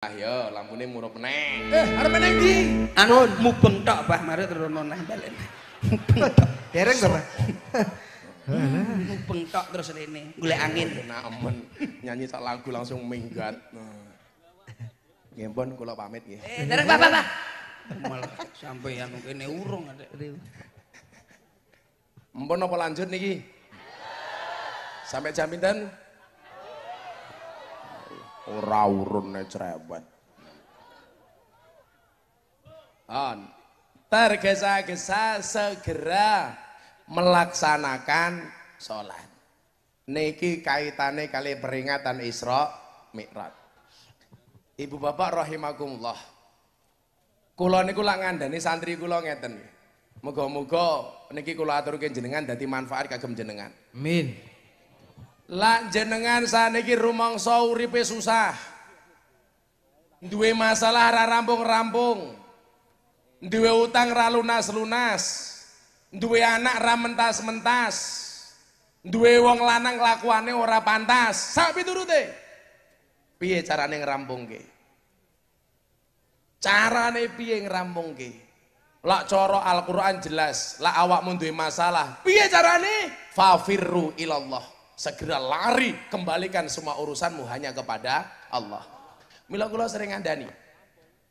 Ah lampu iya, lampune murup neng Eh, arep meneh ndi? Anu mubeng tok, Bah, mari terus nona balik. Mubeng tok. Dereng to, Bah. Hmm, mubeng tok terus ini gule angin. Iya, Enak men, nyanyi sak lagu langsung minggat. Nggih, pun kula pamit nggih. Eh, dereng, Pak, Pak, Pak. Malah sampeyan kene urung adek. Mpun apa lanjut niki? Sampai jam pinten? Ora urune cerewet. An Tergesa-gesa segera melaksanakan sholat. Niki kaitane kali peringatan Isra Mi'raj. Ibu bapak rahimakumullah. Kula niku lak ngandani santri kula ngeten. Muga-muga niki kula aturke jenengan dadi manfaat kagem jenengan. Amin. Lak jenengan saniki rumong sauripe susah. Duwe masalah ra rampung-rampung. Duwe utang ra lunas-lunas. Duwe anak ra mentas-mentas. Duwe wong lanang lakuane ora pantas. Sak piturute. Piye carane ke Carane piye ke Lak coro Alquran jelas, lak awak mundui masalah. Piye carane? Fafirru ilallah segera lari kembalikan semua urusanmu hanya kepada Allah. Mila kula sering andani.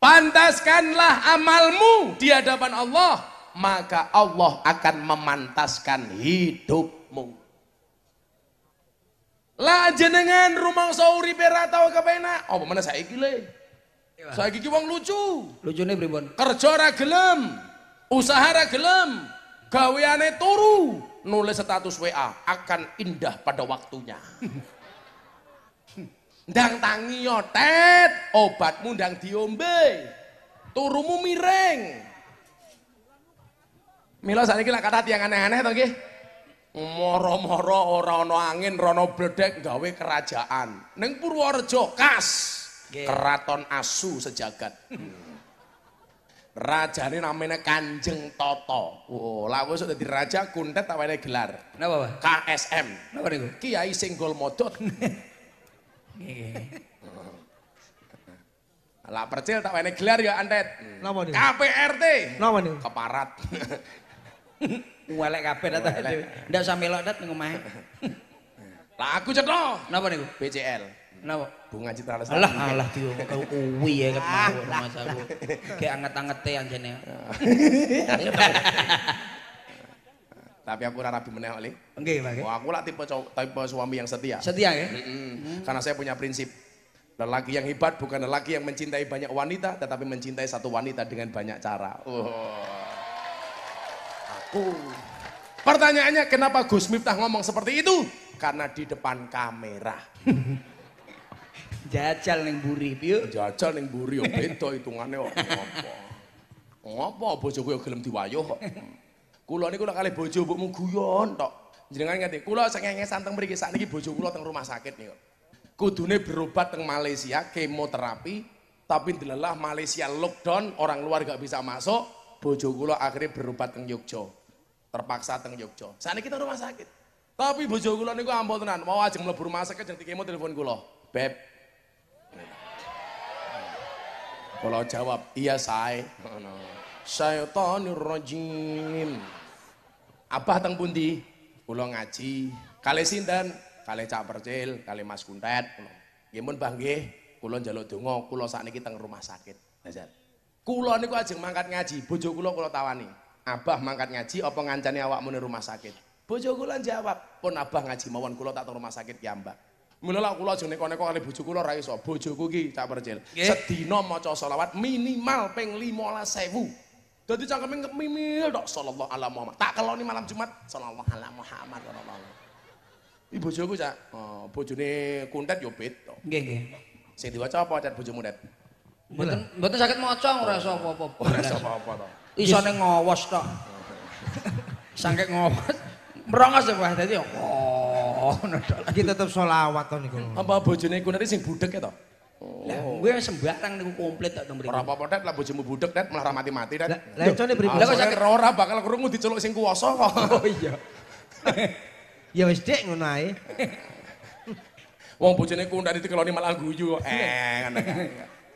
Pantaskanlah amalmu di hadapan Allah, maka Allah akan memantaskan hidupmu. Lah jenengan rumang sauri tau kepenak. Oh, mana saya gile? Saya gigi wong lucu. Lucu pripun? Kerja ora gelem, usaha ora gelem, gaweane turu, nulis status WA akan indah pada waktunya. Ndang tangi yotet, obatmu ndang diombe. Turumu miring. Mila saat ini lah kata tiang aneh-aneh tau gih. Moro-moro orang angin, rono bledek gawe kerajaan. neng Purworejo kas. Keraton Asu sejagat. Rajane namanya Kanjeng Toto. Oh, lagu sudah diraja. raja kuntet tak ada gelar. Napa, Pak? KSM. Napa itu? Kiai Singgol Modot. Lah percil tak ada gelar ya antet. Napa itu? KPRT. Napa itu? Keparat. Walek kabeh ta. Ndak usah melok tet ning omahe. Lah aku cetho. Napa niku? BCL. Napa? Bunga cita lestari. Alah, alah ki kau uwi ya ket mawon Mas aku. Ge anget-angete anjene. Tapi aku ora rabi meneh oleh. Nggih, Pak. Oh, aku lah tipe tipe suami yang setia. Setia ya? Karena saya punya prinsip. Lelaki yang hebat bukan lelaki yang mencintai banyak wanita, tetapi mencintai satu wanita dengan banyak cara. Oh. Aku. Pertanyaannya kenapa Gus Miftah ngomong seperti itu? Karena di depan kamera. Jajal neng buri piye? Jajal neng buri yo beda hitungane kok. Ngopo bojoku yo gelem diwayuh kok. Kula niku nek kalih bojo mbokmu guyon tok. Jenengan ngerti, ya, kula sengengesan santeng mriki sakniki bojo kula teng rumah sakit niku. Kudune berobat teng Malaysia kemoterapi, tapi delalah Malaysia lockdown, orang luar gak bisa masuk, bojo kula akhirnya berobat teng Yogya. Terpaksa teng Yogya. Sakniki teng rumah sakit. Tapi bojo kula niku ampun tenan, mau ajeng mlebu rumah sakit jeneng kemo telepon kula. Beb, Kalau jawab, iya saya. Syaitonir Rojim. Abah tang pundi? Kula ngaji. kalesin sinten? Kali Cak Percil, kali Mas Kuntet. Nggih mun Mbah nggih, kula njaluk donga, kula sakniki teng rumah sakit. Nazar. Kula niku ajeng mangkat ngaji, bojo kula kula tawani. Abah mangkat ngaji apa ngancani awakmu ning rumah sakit? Bojo kula jawab, pun Abah ngaji mawon kula tak teng rumah sakit ya, Mbak. Mula lah kula jeneng kono kali bojo kula ra iso. Bojoku iki tak percil. Okay. Sedina maca selawat minimal ping 15000. Dadi cangkeme ngepimil tok sallallahu alaihi Muhammad. Tak keloni malam Jumat sallallahu alaihi Muhammad sallallahu. Ibu bojoku cak, oh, bojone kuntet yo beda. Nggih nggih. Sing diwaca apa cak bojomu net? Mboten mboten saged maca ora iso apa-apa. Oh, ora iso apa-apa to. Isone ngowos tok. Sangke ngowos. Merongos ya Pak, dadi oh ngono tok. Iki tetep selawat to niku. Apa bojone iku nanti sing budek ya to? Lah gue sembarang niku komplit tok mriki. Ora apa-apa tet, lah bojomu budek tet malah mati-mati tet. Lah jane pripun? Lah kok sakit ora bakal krungu diceluk sing kuwasa kok. Oh iya. Ya wis dik ngono ae. Wong bojone ku ndak dikeloni malah guyu. Eh ngono.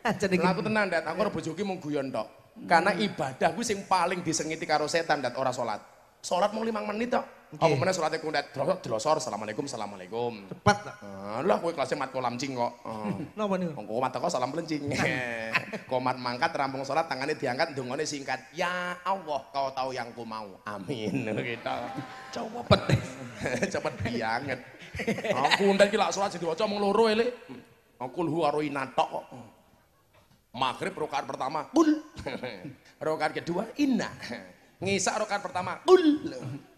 Lah aku tenan dat, aku karo bojoku mung guyon tok. Karena ibadah gue sing paling disengiti karo setan dat ora salat. Sholat mau lima menit tok. Apa meneh surate kuntet drosor assalamualaikum assalamualaikum. Cepat eh, lah. Lah kue kelasnya mat kolam cing kok. Eh. Napa nih. Kau mat kau salam pelencing. Nah. Komat mangkat rampung salat tangannya diangkat ndongone singkat. Ya Allah kau tahu yang ku mau. Amin. Kita cepet. Cepet banget. Aku kuntet iki sholat jadi wajah mung ini. ele. Aku lu aroina tok kok. Maghrib rokaat pertama kul. rokaat kedua inna. Ngisa rokan pertama, kul.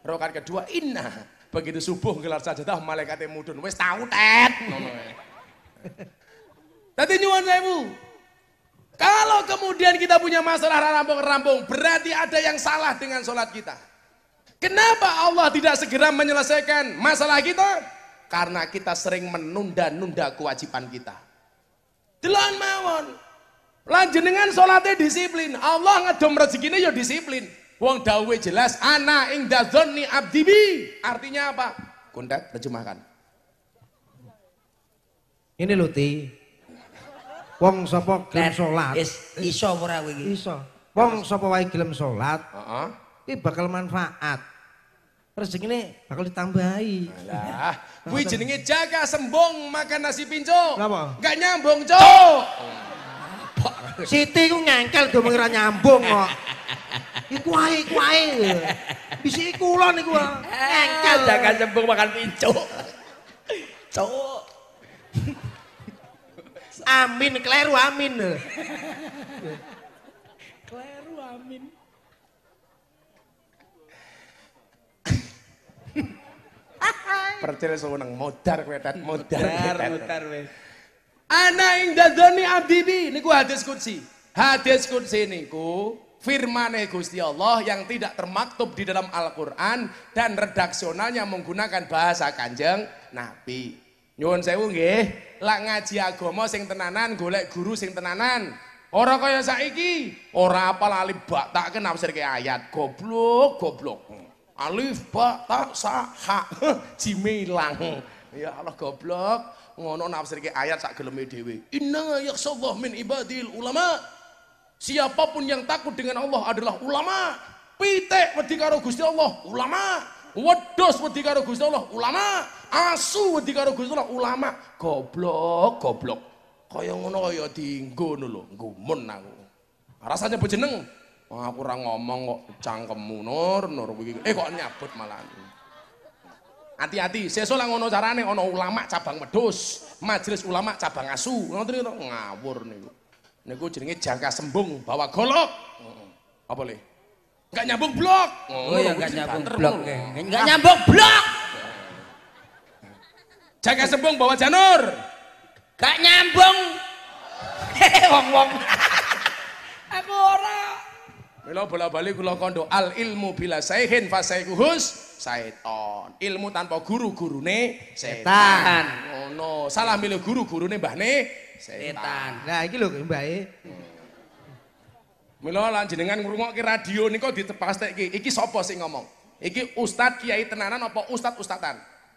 Rokan kedua, inna. Begitu subuh gelar sajadah malaikatnya mudun. Wes tahu tet. Tadi nyuwun bu, Kalau kemudian kita punya masalah rampung-rampung, berarti ada yang salah dengan sholat kita. Kenapa Allah tidak segera menyelesaikan masalah kita? Karena kita sering menunda-nunda kewajiban kita. Delon mawon. lanjut dengan sholatnya disiplin. Allah ngedom rezekinya ya disiplin. Wong dawe jelas ana ing dazoni abdibi. Artinya apa? Kondat, terjemahkan. Ini luti. Ti. Wong sapa gelem salat? Is, iso ora kowe Iso. Wong sapa wae gelem salat, heeh. Uh -huh. bakal manfaat. ini bakal ditambahi. Alah, kuwi jenenge jaga sembong makan nasi pinco. Kenapa? Enggak nyambung, Cuk. Siti ku ngengkel do mengira nyambung kok. Iku ae, iku ae. Bisiki kula niku. Engkel jangan cembung makan pincuk. Cuk. Amin, kleru amin. kleru amin. Percil seneng modar kowe tet modar. Modar, modar wis. Ana ing dadoni abdi niku hadis kunci, Hadis kunci niku firmane Gusti Allah yang tidak termaktub di dalam Al-Qur'an dan redaksionalnya menggunakan bahasa Kanjeng Nabi. Nyuwun sewu nggih, lak ngaji agama sing tenanan golek guru sing tenanan. Ora kaya saiki, ora apa lali bak tak kenafsirke ayat. Goblok, goblok. Alif ba ta sa ha. Jime ilang. Ya Allah goblok, ngono nafsirke ayat sak geleme dhewe. Inna yaksallahu min ibadil ulama. Siapapun yang takut dengan Allah adalah ulama. Pitek wedi karo Gusti Allah, ulama. wedos wedi karo Gusti Allah, ulama. Asu wedi karo Gusti Allah, ulama. Goblok, goblok. Kaya ngono kaya dienggo lho, gumun aku. Rasanya bejeneng. Wah, aku ora ngomong kok cangkemmu nur nur kuwi. Eh kok nyabut malah, Hati-hati, sesuk lah ngono carane ana ulama cabang wedhus, majelis ulama cabang asu. ngono to ngawur niku niku jenenge jangka sembung bawa golok. Heeh. Apa le? Enggak nyambung blok. Oh, ya enggak nyambung blok. Enggak nyambung blok. Jangka sembung bawa janur. Enggak nyambung. Wong-wong. Aku ora. Mila bola-bali kula kondo al ilmu bila saihin fasaikuhus setan. Ilmu tanpa guru gurune setan. Ngono. Oh, Salah milih guru gurune mbahne Setan. Nah, iki lho mbae. Mila lan jenengan ngrungokke radio nika ditepastekke. Iki sapa sing ngomong? Iki ustad kiai tenanan apa ustad ustatan?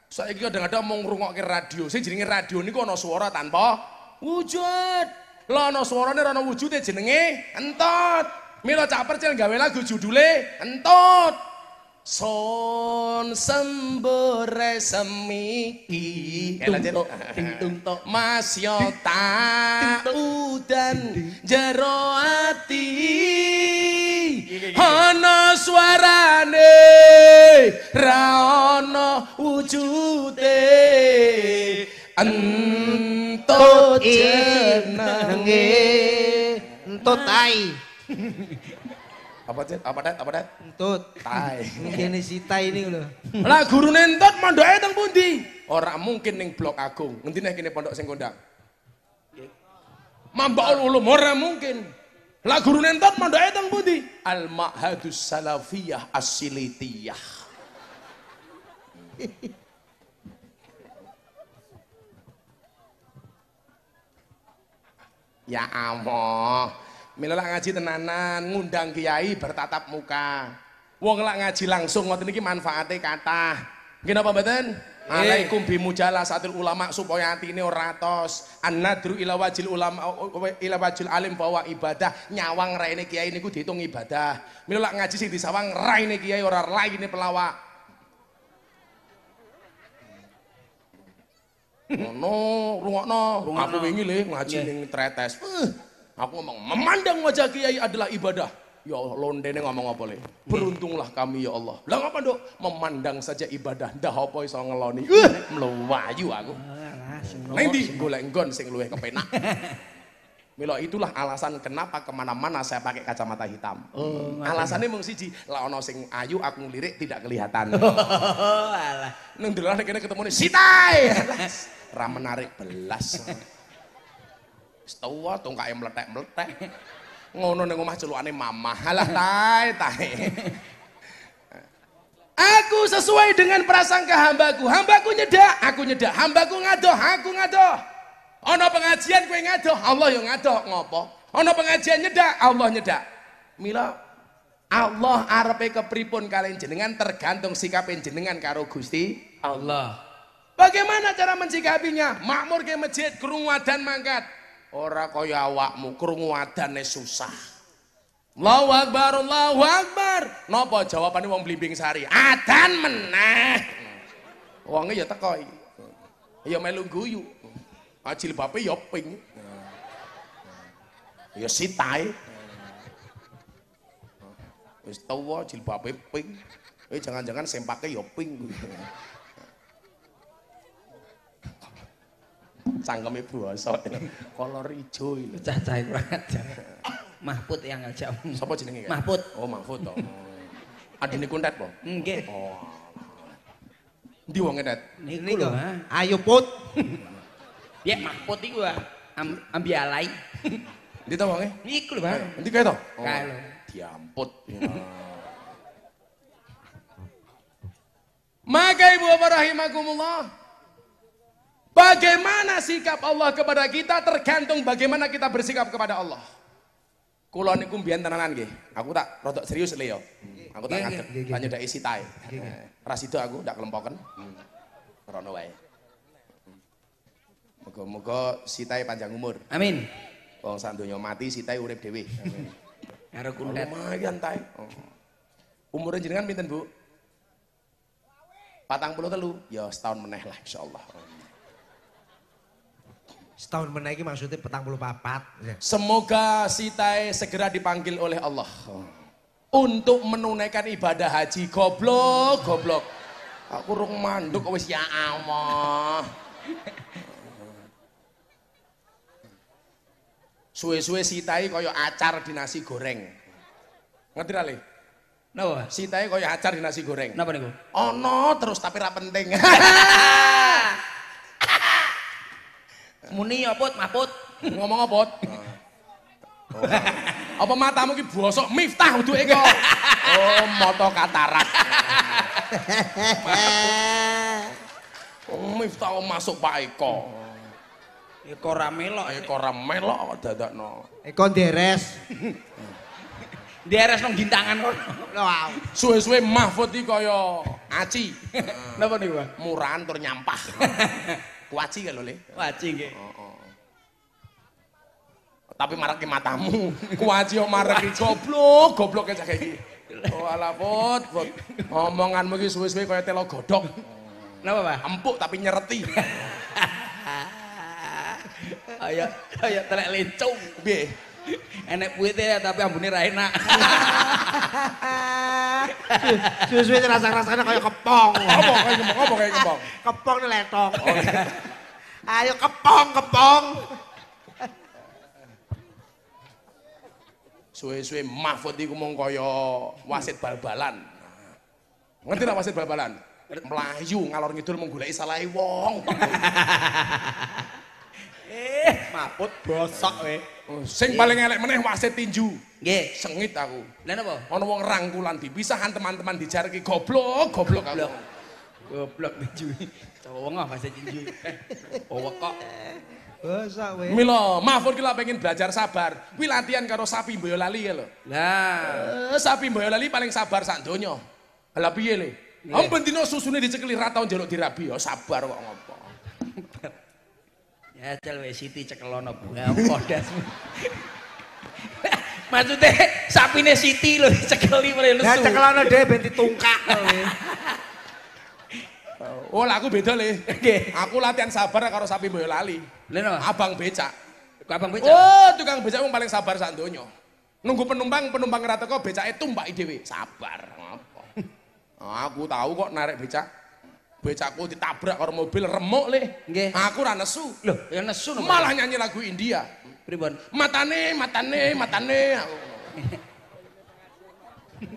Saiki so, kadang-kadang mau ngrungokke radio. Sing jenenge radio niku ana suara tanpa wujud. Lah ana suarane ana wujude jenenge entot. Mila cak percil gawe lagu judule entot. son sembure semiki mas yo tak udan jero ati ana suarane ra ana wujute entut jenenge entut ai Apa sih? Apa dat? Apa dat? Entut. Tai. Mungkin si tai ini lho. Lah guru nentot mondoke teng pundi? orang mungkin ning Blok Agung. Ngendi nek kene pondok sing kondang? Mambaul ulum ora mungkin. Lah guru nentot mondoke teng pundi? Al Ma'hadus Salafiyah Asilitiyah. ya Allah. Mila ngaji tenanan, ngundang kiai bertatap muka. Wong lak ngaji langsung ngoten niki manfaate kathah. Nggih napa mboten? Alaikum bimujala satil ulama supaya ini oratos anak Annadru ila wajil ulama ila wajil alim bahwa ibadah nyawang raine kiai niku diitung ibadah. Mila lak ngaji sing disawang raine kiai ora raine pelawak. Ngono, rungokno, aku wingi le ngaji ning tretes. Aku ngomong, memandang wajah kiai adalah ibadah. Ya Allah, londene ngomong apa lagi? Beruntunglah kami ya Allah. Lah ngapa dok? Memandang saja ibadah. Dah apa iso ngeloni? Uh, melayu aku. Nanti gue golek nggon sing luwih kepenak. Milo itulah alasan kenapa kemana-mana saya pakai kacamata hitam. Oh, Alasannya mung siji, lah ono sing ayu aku ngelirik tidak kelihatan. Oh, alah. Neng dulu ketemu nih, sitai! Ra menarik belas. Setua kayak meletek-meletek. Ngono ning omah celukane mama halah tai tai Aku sesuai dengan prasangka hambaku. Hambaku nyedak, aku nyedak. Hambaku ngadoh, aku ngadoh. Ono pengajian kue ngadoh, Allah yang ngadoh ngopo. Ono pengajian nyedak, Allah nyedak. Mila Allah arepe kepripun kalian jenengan tergantung sikap jenengan karo Gusti Allah. Bagaimana cara mencikapinya? Makmur ke masjid, kerumah dan mangkat. ora kaya awakmu krungu adane susah Allahu Akbar Allahu Akbar napa jawabane wong blimbing sari adan meneh wonge ya teko iki ya melu guyu ajil bape ya ping ya sitae wis tuwa jilbabe ping eh jangan-jangan sempake ya ping cangkeme bosok. Kolor ijo iki. Cacahe kurang ajar. Mahfud yang ngajak. Sapa jenenge? Mahfud. Oh, Mahfud to. Oh. Adine kuntet po? Nggih. Oh. Ndi wong kuntet? Niku lho, Ayo Put. Piye ya, Mahfud iku, Pak? Am alai. Ndi to wonge? Niku lho, Pak. Eh, ndi kae to? Oh, kae lho. Diamput. Ya. Maka ibu bapak rahimakumullah Bagaimana sikap Allah kepada kita tergantung bagaimana kita bersikap kepada Allah. Kulo niku mbiyen tenanan nggih. Aku tak rodok serius le yo. Aku tak ngadeg, lan nyedaki sitae. Ra aku ndak kelempoken. Rono wae. Moga-moga sitae panjang umur. Amin. Wong sak donya mati sitae urip dhewe. Amin. Karo oh, kuntet. Lumayan tae. Oh. Umure jenengan pinten, Bu? Patang puluh telu. Ya setahun meneh lah insyaallah. Allah. Setahun menaiki maksudnya petang puluh papat. Ya. Semoga Sitae segera dipanggil oleh Allah. Untuk menunaikan ibadah haji. Goblok, goblok. Aku rung manduk wis ya Allah. Suwe-suwe Sitae kaya acar di nasi goreng. Ngerti rale? Napa? Sitae kaya acar di nasi goreng. Napa niku? Ono oh, terus tapi ra penting. Muni ya Put, Mahput. Ngomong apa? Oh. Apa matamu ki bosok miftah uduke kok. Oh, mata katarak. oh, miftah masuk Pak Eko. Eko ya, ra melok. Ya, Eko ra melok kok dadakno. Eko deres. deres nang gintangan kono. Wow. Suwe-suwe Mahfud iki kaya aci. Napa niku, Murahan tur nyampah. Kuaci kalau Le. Kuaci nggih. Oh, oh. Tapi matamu. Kuaci marah ke goblok, goblok kayak oh, iki. Oh ala pot, pot. Omonganmu gitu suwe-suwe kaya telo godok Napa, Pak? Empuk tapi nyereti. Ayo, ayo telek lecung Piye? Enek ya tapi ambune ra enak. Suwe-suwe rasa rasanya kayak kepong. Kepong, kaya kepong? Apa kepong? Kepong nih letong. Ayo kepong, kepong. Suwe-suwe Mahfud iku mung kaya wasit bal-balan. Ngerti lah wasit bal-balan? Melayu ngalor ngidul mung goleki wong. Eh, Mahfud bosok weh. Oh, sing paling elek meneh wasit tinju. Nggih, sengit aku. Lah napa? Ono wong rangkulan dipisahan teman-teman dijarki goblok, goblok Goblok. Goblok tinju. Cowok wong wasit tinju. Oh wekok. Bisa weh. Milo, Mahfud kita pengen belajar sabar. Kuwi latihan karo sapi mboyo Lali ya lho. Nah, eh, sapi mboyo Lali paling sabar sak donya. Lah piye le? Ampun dino susune dicekeli ra tau njaluk dirabi ya oh, sabar kok Ya cel wis Siti cekelono bunga ya, podasmu. Maksudnya sapine Siti lho cekeli mrene lesu. Ya cekelono dhewe ben ditungkak. Oh, lah aku beda le. Aku latihan sabar karo sapi lali. Lha Abang becak. Abang becak. Oh, tukang becak wong paling sabar sak donya. Nunggu penumpang, penumpang rata kok becake tumbak dhewe. Sabar. Apa? aku tahu kok narik becak becakku ditabrak karo mobil remuk le nggih nah, aku ora nesu lho ya nesu malah nyanyi lagu India pripun matane matane matane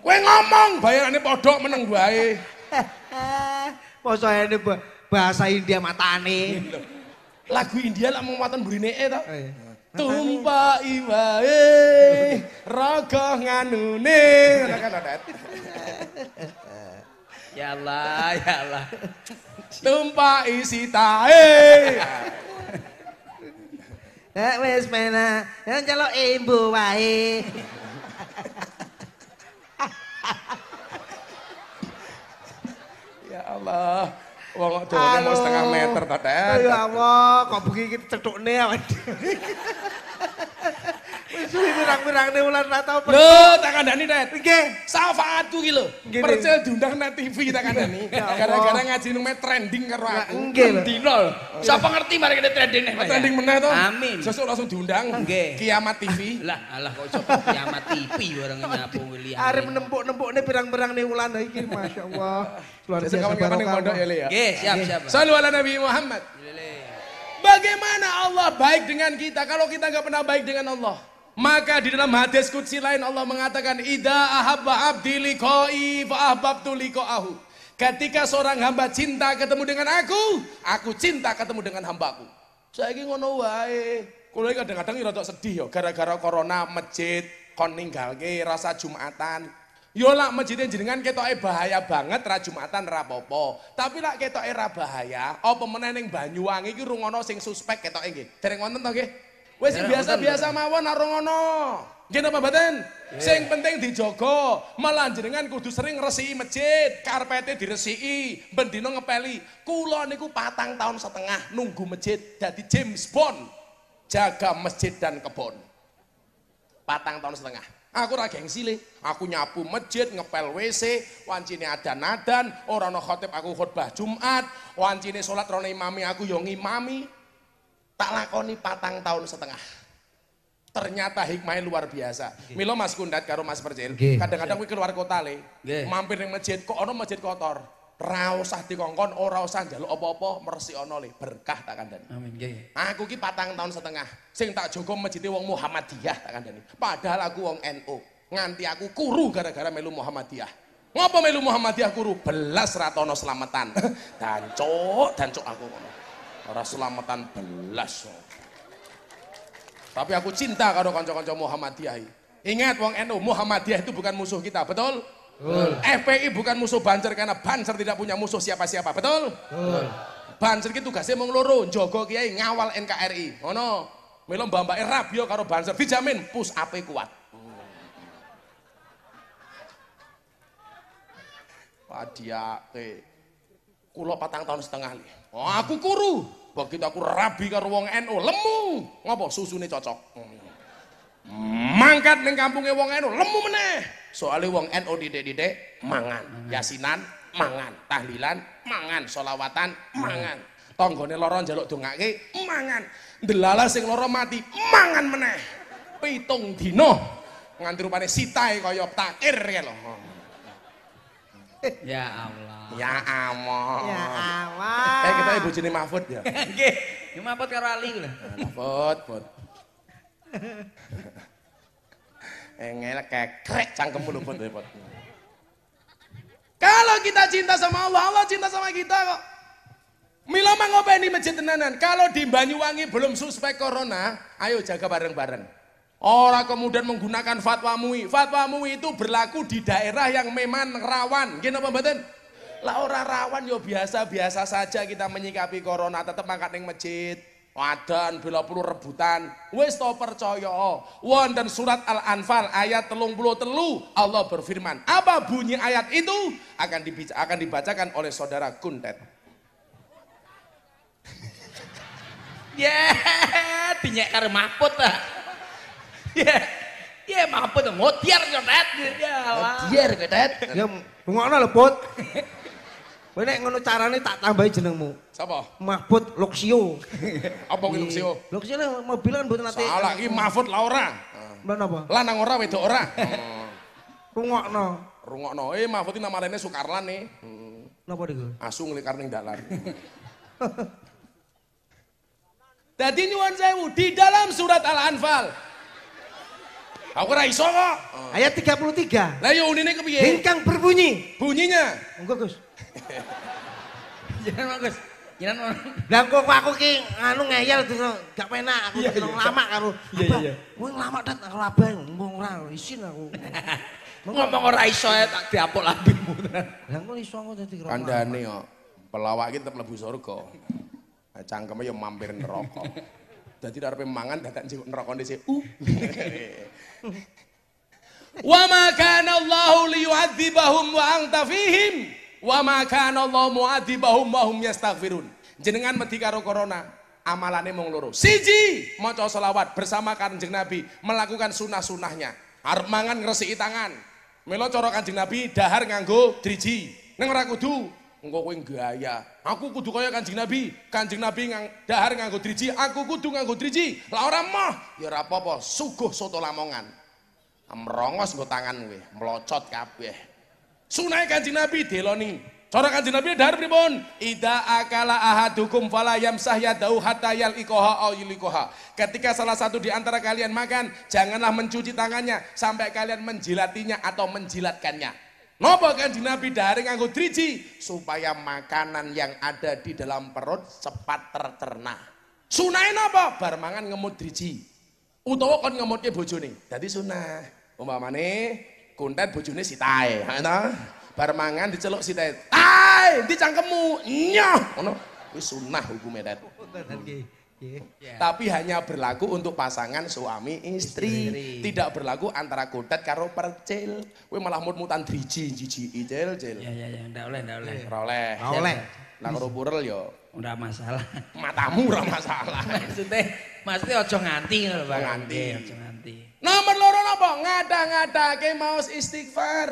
kowe ngomong bayarane podok meneng wae posone bahasa India matane lagu India lak mung wonten mrinike e to eh, tumpa iwae raga nganune ngono kan Ya Allah, ya Allah. Tumpah isi tae. Nek ya, wis mena, Yang jalo ibu wae. Ya Allah. Wong dawane mau setengah meter padahal. Ya Allah, kok begini iki cethukne awake pirang-pirang nih ulan ratau pergi. Loh, tak nih, Dad. Oke. Syafaatku ki gitu. Percel diundang na TV tak nih. Ya Gara-gara ngaji nang trending karo nah, aku. Nggih. Dino. Iya. Siapa ngerti mari kene trending nih. Ya? Trending mana tuh. Amin. Sosok langsung diundang. Nggih. Kiamat TV. Lah, alah kok iso kiamat TV orang nyapu William. menembok nempuk nih pirang-pirang nih ulan Masya Allah. Luar biasa kapan-kapan ning pondok ya, Le siap, siap. Salwa ala Nabi Muhammad. Iya, Bagaimana Allah baik dengan kita kalau kita nggak pernah baik dengan Allah? Maka di dalam hadis kudsi lain Allah mengatakan ida ahabba abdi liqai fa ahbabtu liqaahu. Ketika seorang hamba cinta ketemu dengan aku, aku cinta ketemu dengan hambaku. Saiki ngono wae. Kulo kadang-kadang ya rada sedih ya, gara-gara corona masjid kon ninggalke rasa Jumatan. Yo ya lak masjidnya jenengan ketoke bahaya banget ra Jumatan ra popo. Tapi lak ketoke ra bahaya, apa meneh ning Banyuwangi iki rungono sing suspek ketoke nggih. Dereng wonten to nggih? Wes biasa-biasa mawon ora ngono. Nggih napa mboten? Sing penting dijogo, malah jenengan kudu sering resiki masjid, karpete diresiki, ben dina ngepeli. Kula niku patang tahun setengah nunggu masjid dadi James Bond. Jaga masjid dan kebon. Patang tahun setengah. Aku ora gengsi le. Aku nyapu masjid, ngepel WC, wancine ada nadan, orang ana khotib aku khotbah Jumat, wancine salat rene imami aku yo ngimami tak lakoni patang tahun setengah ternyata hikmahnya luar biasa. Okay. Milo Mas Kundat karo Mas Percil, okay. kadang-kadang kuwi keluar kota le, okay. mampir di masjid kok ono masjid kotor. Rausah dikongkon, ora usah njaluk apa-apa, mersi ono le, berkah tak kandani. Amin okay. Aku ki patang tahun setengah, sing tak jaga masjid e wong Muhammadiyah tak kandani. Padahal aku wong NU, nganti aku kuru gara-gara melu Muhammadiyah. Ngopo melu Muhammadiyah kuru? Belas ratono selamatan. dancok dancok aku ngomong Orang selamatan belas. Tapi aku cinta karo kanca-kanca Muhammadiyah. Ingat wong NU Muhammadiyah itu bukan musuh kita, betul? Betul. FPI bukan musuh Banser karena Banser tidak punya musuh siapa-siapa, betul? Betul. Banser itu tugasnya mung loro, jaga kiai ngawal NKRI. Ngono. Oh Melo mbambake yo karo Banser dijamin pus ape kuat. Padiake. Kulo patang tahun setengah li. Oh, aku kuru. Begitu aku rabi karo wong NU, lemu. susu susune cocok. Mangkat ning kampungnya wong NU, lemu meneh. Soalnya wong NU didik-didik mangan, yasinan mangan, tahlilan mangan, solawatan mangan. Tonggone lara njaluk dongake mangan. Delala sing lara mati mangan meneh. Pitung dino nganti rupane sitae kaya takir ya lho. Ya Allah. Ya Allah. Ya Allah. Eh kita ibu jini Mahfud ya. Oke. Ya Mahfud karo Ali Mahfud, Mahfud. Eh ngelek cangkem cangkemmu lho Mahfud. Ya, Kalau kita cinta sama Allah, Allah cinta sama kita kok. Mila ini masjid tenanan. Kalau di Banyuwangi belum suspek corona, ayo jaga bareng-bareng. Orang kemudian menggunakan fatwa MUI. Fatwa MUI itu berlaku di daerah yang memang rawan. Gini apa Lah orang rawan yo ya biasa-biasa saja kita menyikapi corona tetap angkat yang masjid. Wadan bila puluh rebutan. Wis to percaya. dan surat Al-Anfal ayat telung telu. Allah berfirman. Apa bunyi ayat itu akan dibaca, akan dibacakan oleh saudara Kuntet. yeah, dinyek karo Mahfud ah. Iya. Iya, mah apa tuh ngotiar nyotet. Ya, ngotiar nyotet. Ya, ngono lho, Put. Kowe ngono carane tak tambahi jenengmu. Siapa? Mahfud Luxio. apa kuwi Luxio? Iya. Luxio lah mobil kan mboten ate. Salah iki Mahfud Laura. Lan apa? Lanang ora wedok ora. Rungokno. Rungokno. Eh Mahfud iki namane Sukarlan e. Hmm. Napa niku? Asu ngelikar ning dalan. Dadi nyuwun sewu di dalam surat Al-Anfal Aku ora iso kok. Oh. Ayat 33. Lah yo iya, unine kepiye? Ingkang berbunyi. Bunyinya. Monggo Gus. Jangan Gus. Jangan orang. Lah kok aku ki anu ngeyel dino gak penak aku yeah, iya, iya. yeah. lama karo. Iya iya. Kowe lama dat karo abang ngomong ora isin aku. Ngomong ora iso ya tak diapuk lambemu. Lah kok iso ngono dadi karo. Kandhane kok. Pelawak iki tetep mlebu surga. Nah, cangkeme yo ya mampir neraka. Dadi arepe mangan dadak njenguk neraka dhisik. Uh. Wa ma kana Allahu liyu'adzibahum wa anta fihim wa ma kana Allahu mu'adzibahum wa hum yastaghfirun. Jenengan mati karo corona, amalane mung loro. Siji, maca selawat bersama Kanjeng Nabi, melakukan sunah-sunahnya. Arep mangan ngresiki tangan. Melo cara Kanjeng Nabi dahar nganggo driji. Neng ora kudu engko kowe gaya. Aku kudu kaya Kanjeng Nabi. Kanjeng Nabi ngang dahar nganggo driji, aku kudu nganggo driji. Lah ora mah, ya ora apa-apa, suguh soto lamongan. Merongos nggo tangan kowe, mlocot kabeh. Sunai Kanjeng Nabi deloni. Cara Kanjeng Nabi dahar pripun? Ida akala ahadukum fala yamsah yadau hatta yalqaha aw yulqaha. Ketika salah satu di antara kalian makan, janganlah mencuci tangannya sampai kalian menjilatinya atau menjilatkannya. Nopo kanjeng Nabi dari nganggo driji supaya makanan yang ada di dalam perut cepat tercerna. Sunai nopo? Bar mangan ngemut driji. Utawa kon ngemutke bojone. Dadi sunah. Umpamane kuntet bojone sitae, tai. ta? Bar mangan diceluk sitae. Tai, Tai! Dicangkemu! Nyoh, ngono. Wis sunah hukume, Det. Iya. Ya. Tapi hanya berlaku untuk pasangan suami istri. istri. Tidak berlaku antara kudet karo percil. Kowe malah mut-mutan driji jiji ijel cil. Ya ya ya ndak oleh ndak oleh. Ora oleh. Ora oleh. Lah karo purel yo ora masalah. Matamu ora masalah. maksudnya maksudnya aja nganti ngono Bang. Nganti. Iya, aja nganti. Nomor loro napa? Ngada-ngadake maos istighfar.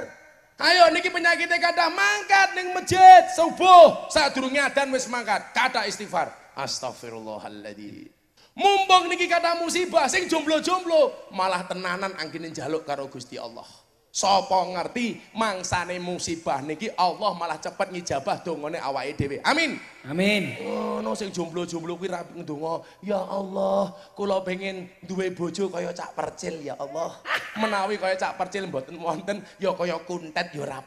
Ayo niki penyakitnya kada mangkat ning masjid subuh sadurunge dan wis mangkat kada istighfar. Astagfirullahaladzim. Mumpung niki kata musibah, sing jomblo-jomblo, malah tenanan angin njaluk karo Gusti Allah. Sopo ngerti mangsane musibah niki Allah malah cepet ngijabah dongone awake dhewe. Amin. Amin. Ngono sing jomblo-jomblo kuwi rapi ndonga, ya Allah, kula pengin duwe bojo kaya cak percil ya Allah. Menawi kaya cak percil mboten wonten ya kaya kuntet ya ora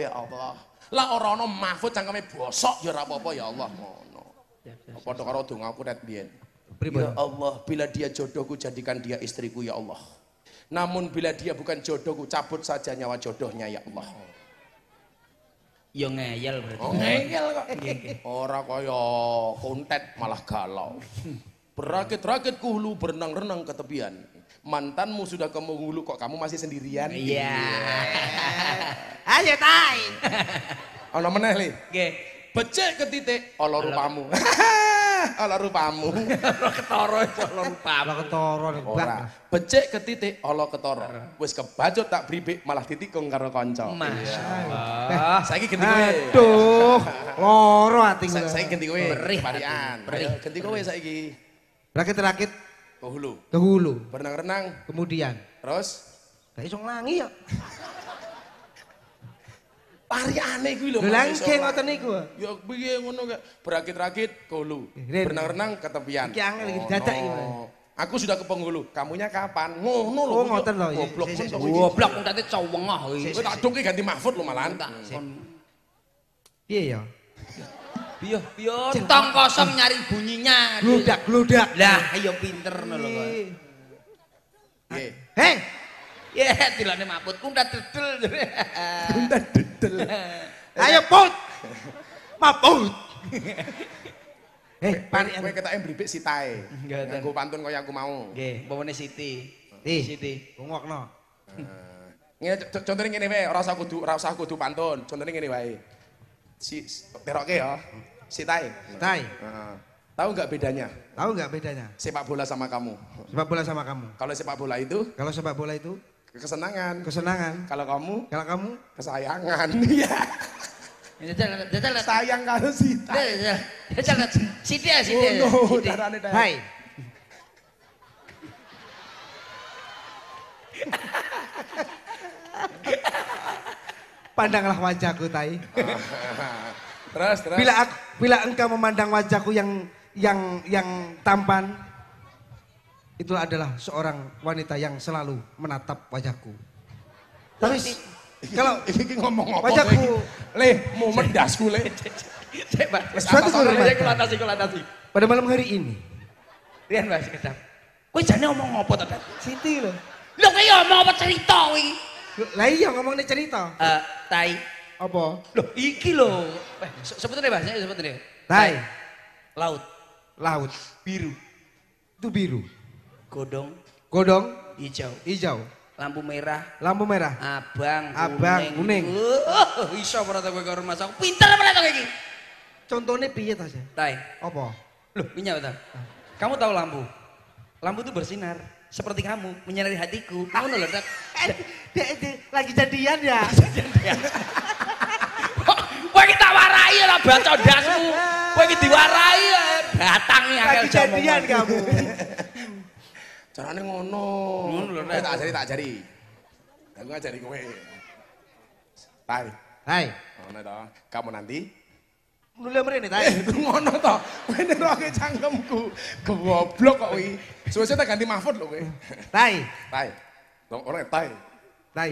ya Allah. Lah ora ana mahfud cangkeme bosok ya ora ya Allah. Padha karo aku red biyen. Ya Allah, bila dia jodohku jadikan dia istriku ya Allah. Namun bila dia bukan jodohku cabut saja nyawa jodohnya ya Allah. Ya ngeyel berarti. Oh, ngeyel kok. Iya, iya. Ora kaya kontet malah galau. Berakit-rakit kuhulu berenang-renang ke tepian. Mantanmu sudah kamu hulu kok kamu masih sendirian? Iya. iya. Ayo tai. Ana meneh li. Nggih becek ke titik ala rupamu. ala rupamu. ketoro ala rupamu. Ala ketoro Ora. Becek ke titik ala ketoro Wis kebacut tak bribik malah ditikung karo kanca. Masyaallah. Eh, saiki ganti kowe. Aduh, loro ati gue, Saiki ganti kowe. Berih padian Berih. Ganti kowe saiki. Rakit-rakit. Ke hulu. Ke hulu. Berenang-renang. Kemudian. Terus? Kayak iso ngelangi ya. Pari aneh gue loh. nggih ngoten niku. Ya piye ngono gak, berakit-rakit golu. Berenang-renang ketepian. Iki lagi iki oh, ini. Aku sudah ke Penghulu. Kamunya kapan? Ngono lho. Oh ngoten lho. Iya. Goblok men gue Goblok mung tadi cowengah ah. Kowe tak dongke ganti Mahfud lho malahan. Piye ya? Piye piye kosong nyari bunyinya. Gludak gludak. Lah Ayo iya pinter lho Nggih. Hei. Ya, yeah, tilane maput, kuntat dedel. kuntat dedel. Ayo put. maput. eh, pari kowe ketoke mbribik sitae. Nganggo pantun yang aku mau. Nggih, umpamane Siti. Siti. Siti. Bungokno. Eh. Ngene contone ngene wae, ora usah kudu ora usah kudu pantun. Contone ngene wae. Si teroke ya. Sitae. Sitae. Heeh. Tahu nggak bedanya? Tahu nggak bedanya? Sepak bola sama kamu. Sepak bola sama kamu. Kalau sepak bola itu? Kalau sepak bola itu? Kesenangan. Kesenangan. Kalau kamu? Kalau kamu? Kesayangan. Iya. Sayang kalau Sita. si dia Oh no, Hai. Pandanglah wajahku, Tai. terus, terus. Bila aku, bila engkau memandang wajahku yang yang yang tampan, itulah adalah seorang wanita yang selalu menatap wajahku. Tapi kalau ini ngomong apa wajahku le mau mendasku le. Cek Mbak, wis atas iku lantas iku Pada malam hari ini. Rian Mbak kecap. Kowe jane ngomong apa to, Siti lho. Lho kowe iya ngomong apa cerita kuwi? Lah iya ngomongne cerita. Eh, tai. Apa? Loh, iki lho. Eh, sebetulnya bahasanya sebetulnya. Tai. Laut. Laut biru. Itu biru. Godong. Godong. Hijau. Hijau. Lampu merah. Lampu merah. Abang. Abang. Kuning. Bisa uh, iso merata gue ke rumah sakit. Pinter apa lagi? Contohnya piye aja. Tai. Apa? Loh, minyak betul. Ah. Kamu tahu lampu? Lampu itu bersinar seperti kamu menyinari hatiku. Kamu ah. Eh, lagi jadian ya? jadian. Wah kita warai lah, bacodasmu. kita warai diwarai warai ya. ya eh, lagi jadian kamu. Carane ngono. Ngono lho eh, tak ajari tak ajari. Aku ngajari kowe. Tai. Hai. Ngono to. Kamu nanti Lha mrene ta. Ngono to. Kowe neroke cangkemku. Goblok kok kuwi. suwe tak ganti Mahfud lho kowe. Tai. Tai. Wong ora tai. Tai.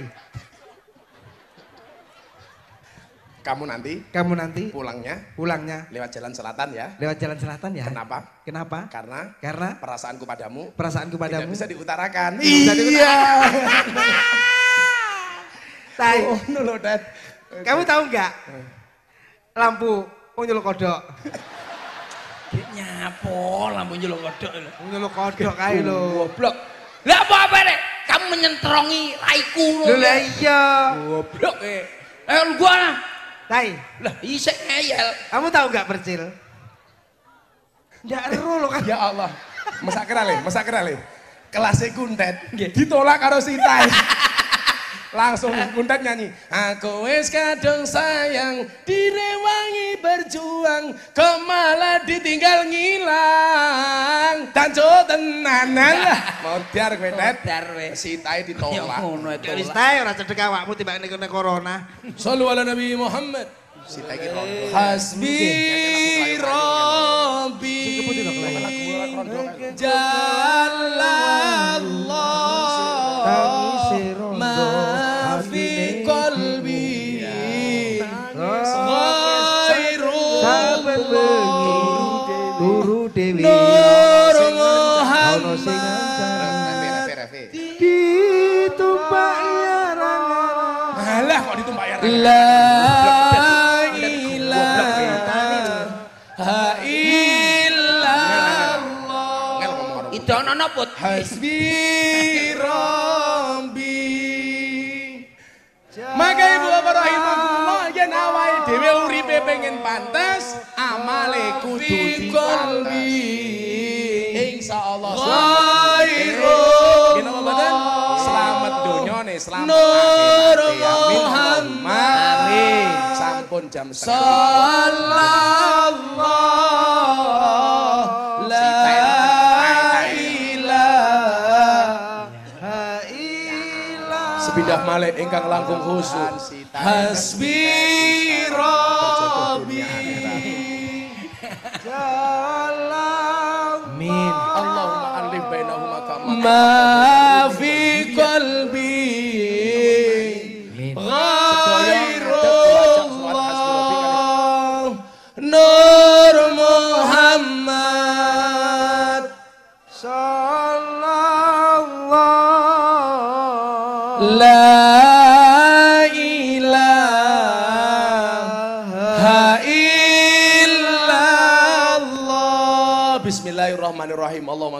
Kamu nanti. Kamu nanti. Pulangnya. Pulangnya. Lewat jalan selatan ya. Lewat jalan selatan ya. Kenapa? Kenapa? Karena. Karena. Perasaanku padamu. Perasaanku padamu. Tidak bisa iya. diutarakan. Iya. Tai, Oh, no, no, Okay. Kamu tahu nggak? Lampu unyul kodok. Nyapo lampu unyul kodok. Unyul kodok kae lo, Goblok. Lah apa apa deh Kamu menyentrongi raiku lo Lah iya. Goblok eh. eh lu gua lah. Tai. Lah, isek iya, ngeyel. Kamu tahu nggak percil? Ndak ero lo kan. Ya Allah. Masak kerale, masak kerale. e kuntet ditolak karo si Tai. langsung pundak nyanyi aku wis kadung sayang direwangi berjuang kok malah ditinggal ngilang tanjo tenanan eh. ya. lah tiar gue tet si tai ditolak si tai itu wis tae ora cedek awakmu timbang corona selalu ala nabi Muhammad tai gitu hasbi rabbi jalallah La ilaha illallah. Itu ana napa? Hasbi rabbi. Maka Ibu Bapak rahimahullah yen awake dhewe uripe pengen pantes, amale kudu dipantes. Insyaallah. pun jam setengah. Sepindah malik ingkang langkung khusus. Hasbi Rabbi. Jalan. Min. Allahumma alim bainahumma kamar.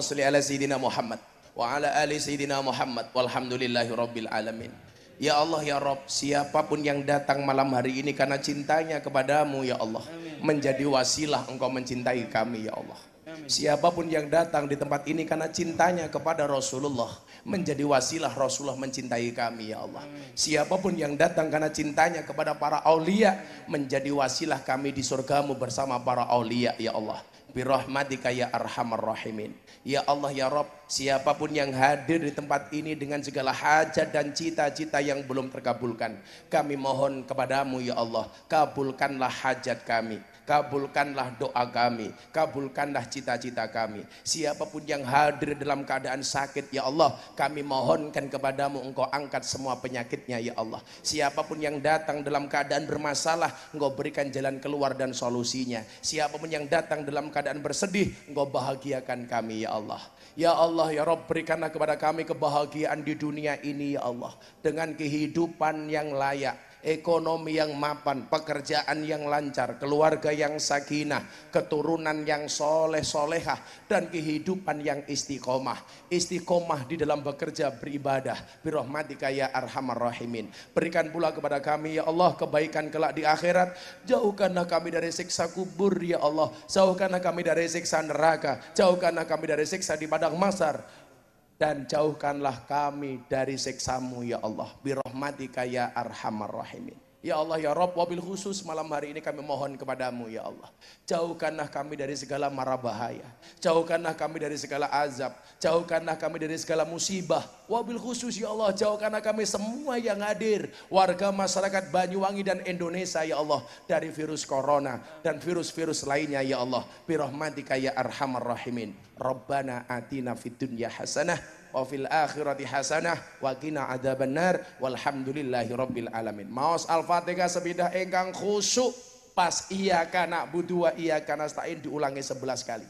Allahumma salli ala sayyidina Muhammad wa ala ali sayyidina Muhammad walhamdulillahi rabbil alamin. Ya Allah ya Rob, siapapun yang datang malam hari ini karena cintanya kepadamu ya Allah, Amin. menjadi wasilah engkau mencintai kami ya Allah. Amin. Siapapun yang datang di tempat ini karena cintanya kepada Rasulullah, menjadi wasilah Rasulullah mencintai kami ya Allah. Amin. Siapapun yang datang karena cintanya kepada para aulia, menjadi wasilah kami di surgamu bersama para aulia ya Allah birahmatika ya arhamar rahimin. Ya Allah ya Rob, siapapun yang hadir di tempat ini dengan segala hajat dan cita-cita yang belum terkabulkan, kami mohon kepadamu ya Allah, kabulkanlah hajat kami kabulkanlah doa kami, kabulkanlah cita-cita kami. Siapapun yang hadir dalam keadaan sakit, ya Allah, kami mohonkan kepadamu engkau angkat semua penyakitnya, ya Allah. Siapapun yang datang dalam keadaan bermasalah, engkau berikan jalan keluar dan solusinya. Siapapun yang datang dalam keadaan bersedih, engkau bahagiakan kami, ya Allah. Ya Allah, ya Rob, berikanlah kepada kami kebahagiaan di dunia ini, ya Allah. Dengan kehidupan yang layak, ekonomi yang mapan, pekerjaan yang lancar, keluarga yang sakinah, keturunan yang soleh-solehah, dan kehidupan yang istiqomah. Istiqomah di dalam bekerja beribadah, Birohmatika ya arhamar rahimin. Berikan pula kepada kami ya Allah kebaikan kelak di akhirat, jauhkanlah kami dari siksa kubur ya Allah, jauhkanlah kami dari siksa neraka, jauhkanlah kami dari siksa di padang masar, dan jauhkanlah kami dari seksamu ya Allah. Birohmatika ya arhamar rahimin. Ya Allah ya Rob, wabil khusus malam hari ini kami mohon kepadamu ya Allah. Jauhkanlah kami dari segala mara bahaya. Jauhkanlah kami dari segala azab. Jauhkanlah kami dari segala musibah. Wabil khusus ya Allah, jauhkanlah kami semua yang hadir. Warga masyarakat Banyuwangi dan Indonesia ya Allah. Dari virus corona dan virus-virus lainnya ya Allah. Birohmatika ya arhamar rahimin. Rabbana atina fid dunya hasanah wa fil akhirati hasanah wa qina benar, walhamdulillahi rabbil alamin. Maos Al-Fatihah sebidah ingkang khusyuk pas iya kana budua iya kana stain diulangi 11 kali.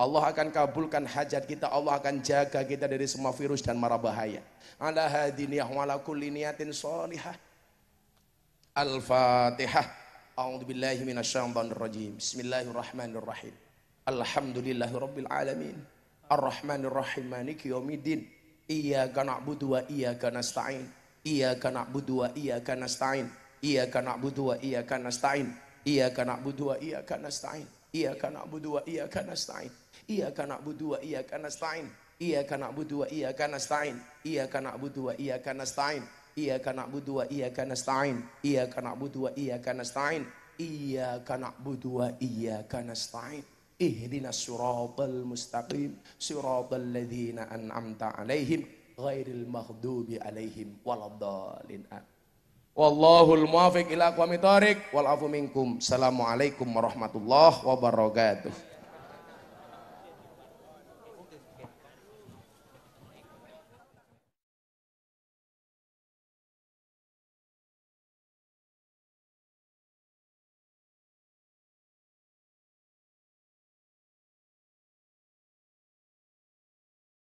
Allah akan kabulkan hajat kita, Allah akan jaga kita dari semua virus dan mara bahaya. Ala hadiniyah wa ala kulli niyatin shalihah. Al-Fatihah. A'udzu billahi minasyaitonir rajim. Bismillahirrahmanirrahim. Alhamdulillahirabbil alamin. Ar-Rahmanir Rahim Maliki Yaumiddin. Iyyaka na'budu wa iyyaka nasta'in. Iyyaka na'budu wa iyyaka nasta'in. Iyyaka na'budu wa iyyaka nasta'in. Iyyaka na'budu wa iyyaka nasta'in. Iyyaka na'budu wa iyyaka nasta'in. Iyyaka na'budu wa iyyaka nasta'in. Iyyaka na'budu wa iyyaka nasta'in. Iyyaka na'budu wa iyyaka nasta'in. Iyyaka na'budu wa iyyaka nasta'in. Iyyaka na'budu wa iyyaka nasta'in. Iyyaka na'budu wa iyyaka nasta'in. Ihdinas siratal mustaqim siratal ladzina an'amta alaihim ghairil maghdubi alaihim waladdallin. Wallahul muwafiq ila aqwamit thoriq wal afu minkum. Assalamualaikum warahmatullahi wabarakatuh.